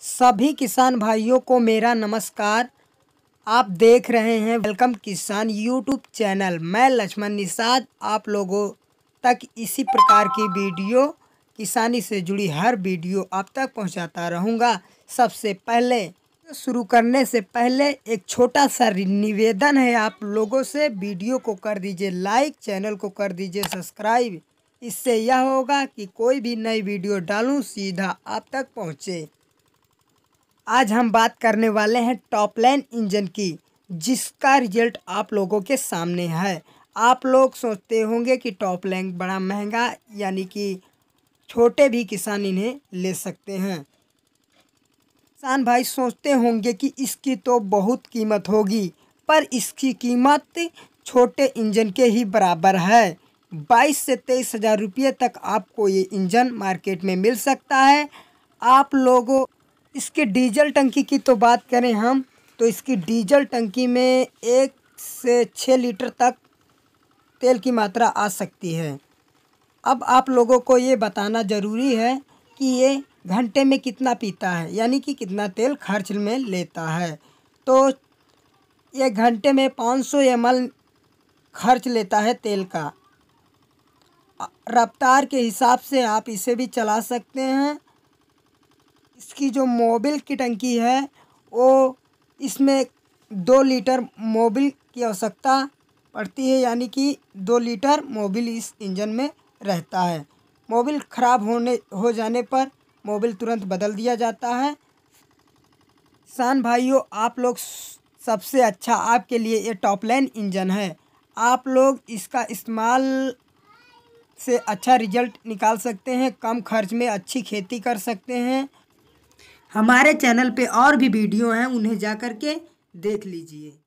सभी किसान भाइयों को मेरा नमस्कार आप देख रहे हैं वेलकम किसान यूट्यूब चैनल मैं लक्ष्मण निषाद आप लोगों तक इसी प्रकार की वीडियो किसानी से जुड़ी हर वीडियो आप तक पहुंचाता रहूंगा सबसे पहले शुरू करने से पहले एक छोटा सा निवेदन है आप लोगों से वीडियो को कर दीजिए लाइक चैनल को कर दीजिए सब्सक्राइब इससे यह होगा कि कोई भी नई वीडियो डालूं सीधा आप तक पहुंचे आज हम बात करने वाले हैं टॉप लाइन इंजन की जिसका रिजल्ट आप लोगों के सामने है आप लोग सोचते होंगे कि टॉप लाइन बड़ा महंगा यानी कि छोटे भी किसान इन्हें ले सकते हैं किसान भाई सोचते होंगे कि इसकी तो बहुत कीमत होगी पर इसकी कीमत छोटे इंजन के ही बराबर है बाईस से तेईस हज़ार रुपये तक आपको ये इंजन मार्केट में मिल सकता है आप लोगों इसके डीजल टंकी की तो बात करें हम तो इसकी डीजल टंकी में एक से छः लीटर तक तेल की मात्रा आ सकती है अब आप लोगों को ये बताना ज़रूरी है कि ये घंटे में कितना पीता है यानी कि कितना तेल खर्च में लेता है तो ये घंटे में 500 सौ खर्च लेता है तेल का रफ्तार के हिसाब से आप इसे भी चला सकते हैं इसकी जो मोबिल की टंकी है वो इसमें दो लीटर मोबिल की आवश्यकता पड़ती है यानी कि दो लीटर मोबिल इस इंजन में रहता है मोबिल ख़राब होने हो जाने पर मोबिल तुरंत बदल दिया जाता है किसान भाइयों आप लोग सबसे अच्छा आपके लिए ये टॉप लाइन इंजन है आप लोग इसका इस्तेमाल से अच्छा रिजल्ट निकाल सकते हैं कम खर्च में अच्छी खेती कर सकते हैं हमारे चैनल पे और भी वीडियो हैं उन्हें जा कर के देख लीजिए